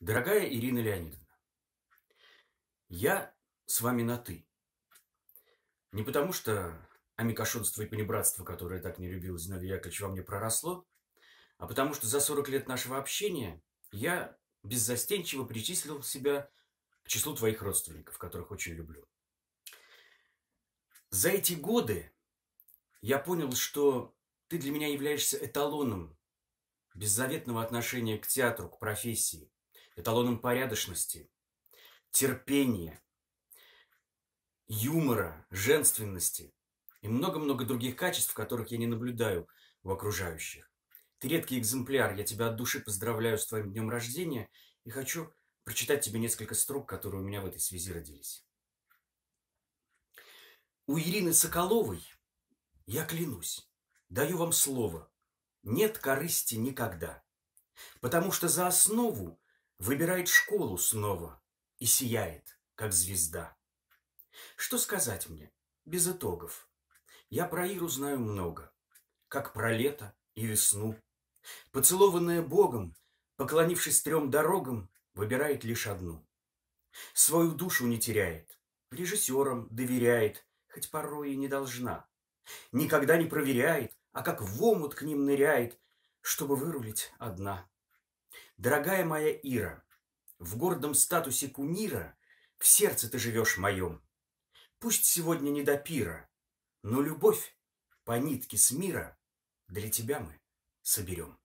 Дорогая Ирина Леонидовна, я с вами на «ты». Не потому что амикошонство и понебратство, которое так не любил Зиновий Яковлевич, во мне проросло, а потому что за 40 лет нашего общения я беззастенчиво причислил себя к числу твоих родственников, которых очень люблю. За эти годы я понял, что ты для меня являешься эталоном беззаветного отношения к театру, к профессии, эталоном порядочности, терпения, юмора, женственности и много-много других качеств, которых я не наблюдаю в окружающих. Ты редкий экземпляр, я тебя от души поздравляю с твоим днем рождения и хочу прочитать тебе несколько строк, которые у меня в этой связи родились. У Ирины Соколовой, я клянусь, даю вам слово, нет корысти никогда, потому что за основу выбирает школу снова и сияет, как звезда. Что сказать мне? Без итогов. Я про Иру знаю много, как про лето и весну. Поцелованная Богом, поклонившись трем дорогам, выбирает лишь одну. Свою душу не теряет, режиссерам доверяет, хоть порой и не должна. Никогда не проверяет, а как в омут к ним ныряет, чтобы вырулить одна. Дорогая моя Ира, в гордом статусе кунира В сердце ты живешь моем. Пусть сегодня не до пира, Но любовь по нитке с мира Для тебя мы соберем.